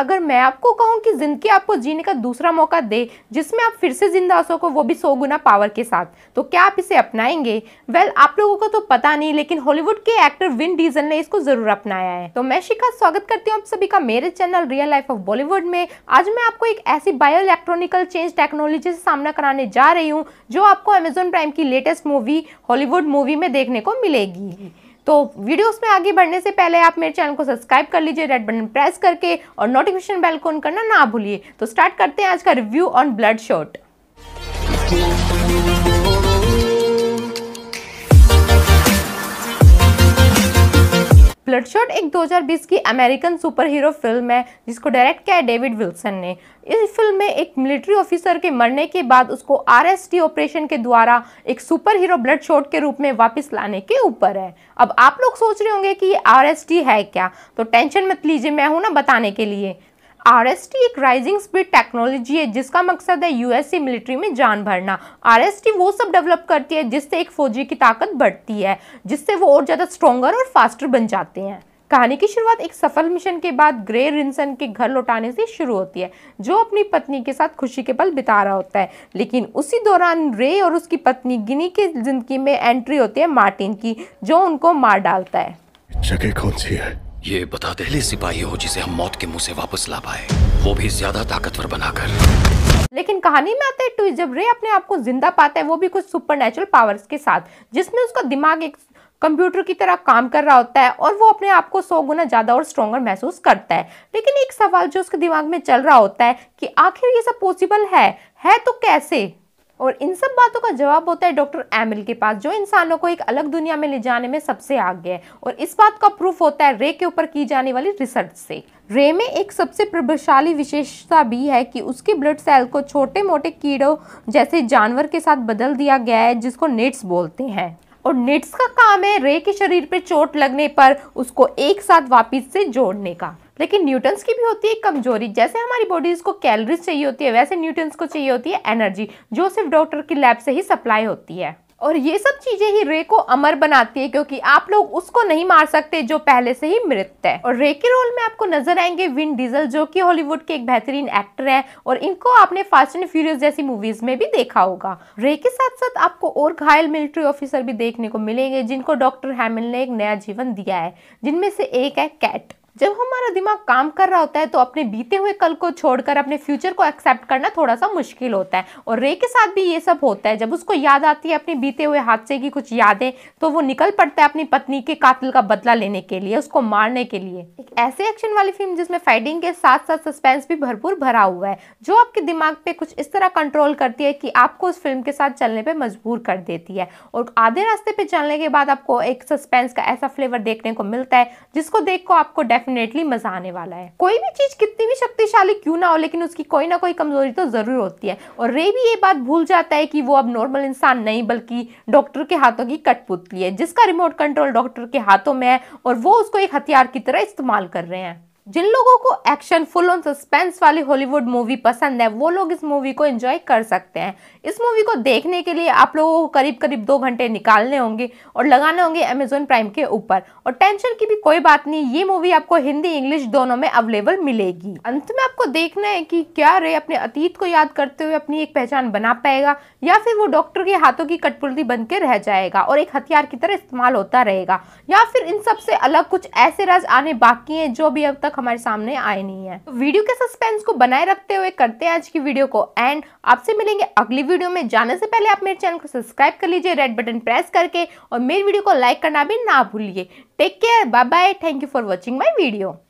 अगर मैं आपको कहूँ कि ज़िंदगी आपको जीने का दूसरा मौका दे जिसमें आप फिर से ज़िंदा हो सको वो भी सौ गुना पावर के साथ तो क्या आप इसे अपनाएंगे वेल well, आप लोगों को तो पता नहीं लेकिन हॉलीवुड के एक्टर विन डीजल ने इसको ज़रूर अपनाया है तो मैं शिखा स्वागत करती हूँ आप सभी का मेरे channel real life of Bollywood में आज मैं आपको एक ऐसी बायो इलेक्ट्रॉनिकल चेंज टेक्नोलॉजी से सामना कराने जा रही हूँ जो आपको अमेजोन प्राइम की लेटेस्ट मूवी हॉलीवुड मूवी में देखने को मिलेगी तो वीडियोस में आगे बढ़ने से पहले आप मेरे चैनल को सब्सक्राइब कर लीजिए रेड बटन प्रेस करके और नोटिफिकेशन बेल को ऑन करना ना भूलिए तो स्टार्ट करते हैं आज का review on Bloodshot Bloodshot एक 2020 की अमेरिकन सुपर हीरो फिल्म है जिसको डायरेक्ट किया है डेविड विल्सन ने इस फिल्म में एक मिलिट्री ऑफिसर के मरने के बाद उसको आरएसटी ऑपरेशन के द्वारा एक सुपर हीरो ब्लड शॉट के रूप में वापस लाने के ऊपर है अब आप लोग सोच रहे होंगे कि ये आरएसटी है क्या तो टेंशन मत लीजिए मैं हूँ ना बताने के लिए आर एक राइजिंग स्पीड टेक्नोलॉजी है जिसका मकसद है यूएसए मिलिट्री में जान भरना आर वो सब डेवलप करती है जिससे एक फौजी की ताकत बढ़ती है जिससे वो और ज़्यादा स्ट्रॉन्गर और फास्टर बन जाते हैं कहानी की शुरुआत एक सफल मिशन के बाद ग्रे रिंसन के घर लौटाने से शुरू होती है जो अपनी पत्नी के साथ खुशी के पल बिता रहा होता है लेकिन उसी दौरान रे और उसकी पत्नी गिनी की जिंदगी में एंट्री होती है मार्टिन की जो उनको मार डालता है जगह कौन सी है ये बता पहले सिपाही हो जिसे हम मौत के मुंह से वापस ला पाए वो भी ज्यादा ताकतवर बनाकर लेकिन कहानी में आता है ट्विस्ट जब रे अपने आप को जिंदा पाता है वो भी कुछ सुपरनेचुरल पावर्स के साथ जिसमें उसका दिमाग एक कंप्यूटर की तरह काम कर रहा होता है और वो अपने आप को सौ गुना ज़्यादा और स्ट्रॉगर महसूस करता है लेकिन एक सवाल जो उसके दिमाग में चल रहा होता है कि आखिर ये सब पॉसिबल है है तो कैसे और इन सब बातों का जवाब होता है डॉक्टर एमिल के पास जो इंसानों को एक अलग दुनिया में ले जाने में सबसे आगे है और इस बात का प्रूफ होता है रे के ऊपर की जाने वाली रिसर्च से रे में एक सबसे प्रभावशाली विशेषता भी है कि उसके ब्लड सेल को छोटे मोटे कीड़ों जैसे जानवर के साथ बदल दिया गया है जिसको नेट्स बोलते हैं और नेट्स का काम है रे के शरीर पर चोट लगने पर उसको एक साथ वापिस से जोड़ने का लेकिन न्यूटन्स की भी होती है कमजोरी जैसे हमारी बॉडीज़ को कैलोरीज चाहिए होती है वैसे न्यूटन्स को चाहिए होती है एनर्जी जो सिर्फ डॉक्टर की लैब से ही सप्लाई होती है और ये सब चीजें ही रे को अमर बनाती है क्योंकि आप लोग उसको नहीं मार सकते जो पहले से ही मृत है और रे के रोल में आपको नजर आएंगे विन डीजल जो कि हॉलीवुड के एक बेहतरीन एक्टर है और इनको आपने फास्ट एंड फ्यूरियस जैसी मूवीज में भी देखा होगा रे के साथ साथ आपको और घायल मिलिट्री ऑफिसर भी देखने को मिलेंगे जिनको डॉक्टर हैमिल ने एक नया जीवन दिया है जिनमें से एक है कैट जब हमारा दिमाग काम कर रहा होता है तो अपने बीते हुए कल को छोड़कर अपने फ्यूचर को एक्सेप्ट करना थोड़ा सा मुश्किल होता है और रे के साथ भी ये सब होता है जब उसको याद आती है अपने बीते हुए हादसे की कुछ यादें तो वो निकल पड़ता है अपनी पत्नी के कातिल का बदला लेने के लिए उसको मारने के लिए एक ऐसे एक्शन वाली फिल्म जिसमें फाइटिंग के साथ साथ सस्पेंस भी भरपूर भरा हुआ है जो आपके दिमाग पर कुछ इस तरह कंट्रोल करती है कि आपको उस फिल्म के साथ चलने पर मजबूर कर देती है और आधे रास्ते पर चलने के बाद आपको एक सस्पेंस का ऐसा फ्लेवर देखने को मिलता है जिसको देख को आपको डेफिनेटली मजा आने वाला है कोई भी चीज कितनी भी शक्तिशाली क्यों ना हो लेकिन उसकी कोई ना कोई कमजोरी तो जरूर होती है और रे भी ये बात भूल जाता है कि वो अब नॉर्मल इंसान नहीं बल्कि डॉक्टर के हाथों की कठपुतली है जिसका रिमोट कंट्रोल डॉक्टर के हाथों में है और वो उसको एक हथियार की तरह इस्तेमाल कर रहे हैं जिन लोगों को एक्शन फुल ऑन सस्पेंस वाली हॉलीवुड मूवी पसंद है वो लोग इस मूवी को एंजॉय कर सकते हैं इस मूवी को देखने के लिए आप लोगों को करीब करीब दो घंटे निकालने होंगे और लगाने होंगे अमेजोन प्राइम के ऊपर और टेंशन की भी कोई बात नहीं ये मूवी आपको हिंदी इंग्लिश दोनों में अवेलेबल मिलेगी अंत में आपको देखना है कि क्या रे अपने अतीत को याद करते हुए अपनी एक पहचान बना पाएगा या फिर वो डॉक्टर के हाथों की कटपुर्दी बन के रह जाएगा और एक हथियार की तरह इस्तेमाल होता रहेगा या फिर इन सबसे अलग कुछ ऐसे राज आने बाकी हैं जो अभी अब तक हमारे सामने आए नहीं है तो वीडियो के सस्पेंस को बनाए रखते हुए करते हैं आज की वीडियो को एंड आपसे मिलेंगे अगली वीडियो में जाने से पहले आप मेरे चैनल को सब्सक्राइब कर लीजिए रेड बटन प्रेस करके और मेरी वीडियो को लाइक करना भी ना भूलिए take care bye bye thank you for watching my video